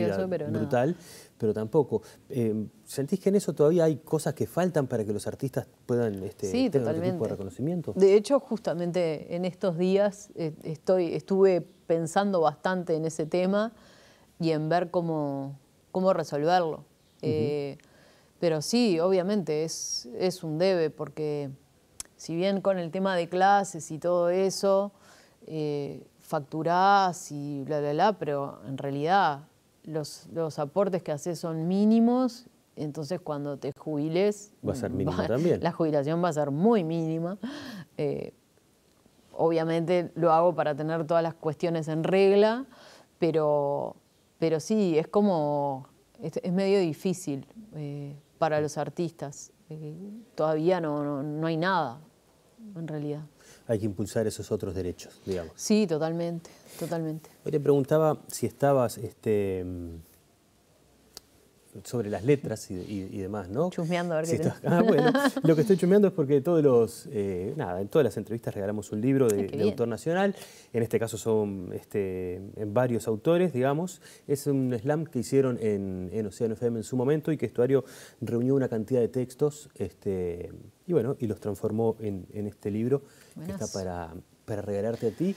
S1: brutal, pero tampoco. Em, ¿Sentís que en eso todavía hay cosas que faltan para que los artistas puedan este, tener un tipo de reconocimiento? De
S2: hecho, justamente en estos días eh, estoy, estuve pensando bastante en ese tema y en ver cómo, resolverlo. Eh, pero sí, obviamente, es, es un debe, porque si bien con el tema de clases y todo eso, eh, facturás y bla, bla, bla, pero en realidad los, aportes que haces son mínimos entonces, cuando te jubiles. Va a ser mm, mínima también. La jubilación va a ser muy mínima. Eh, obviamente lo hago para tener todas las cuestiones en regla, pero pero sí, es como, es, medio difícil eh, para los artistas. Eh, todavía no, no hay nada, en realidad
S1: hay que impulsar esos otros derechos, digamos.
S2: Sí, totalmente, totalmente.
S1: Hoy te preguntaba si estabas este, sobre las letras y, demás, ¿no? Chusmeando, a ver ah, bueno, lo que estoy chusmeando es porque todos los, eh, nada, en todas las entrevistas regalamos un libro de, autor nacional. En este caso son este, varios autores, digamos. Es un slam que hicieron en, en Océano FM en su momento y que Estuario reunió una cantidad de textos este, y bueno, y los transformó en, este libro que está para, para regalarte a ti.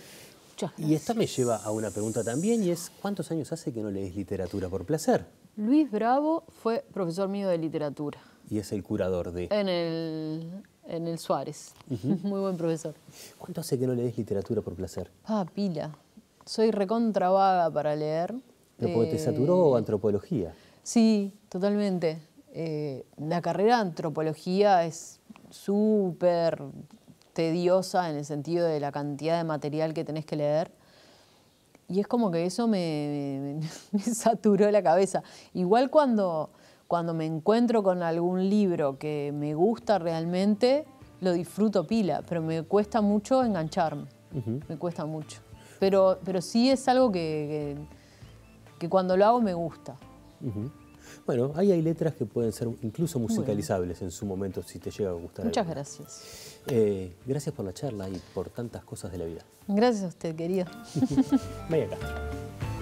S1: Y esta me lleva a una pregunta también y es, ¿cuántos años hace que no lees literatura por placer?
S2: Luis Bravo fue profesor mío de literatura.
S1: Y es el curador de...
S2: En
S1: el, Suárez. Muy buen profesor. ¿Cuánto hace que no lees literatura por placer?
S2: Ah, pila. Soy recontravaga para leer. te saturó
S1: eh, antropología?
S2: Sí, totalmente. Eh, la carrera de antropología es súper tediosa en el sentido de la cantidad de material que tenés que leer y es como que eso me, saturó la cabeza. Igual cuando, cuando me encuentro con algún libro que me gusta realmente, lo disfruto pila, pero me cuesta mucho engancharme. Me cuesta mucho. Pero, pero sí es algo que, que, cuando lo hago me gusta.
S1: Bueno, ahí hay letras que pueden ser incluso musicalizables en su momento si te llega a gustar. Muchas
S2: gracias.
S1: Eh, gracias por la charla y por tantas cosas de la vida.
S2: Gracias a usted, querido.
S1: Venga acá.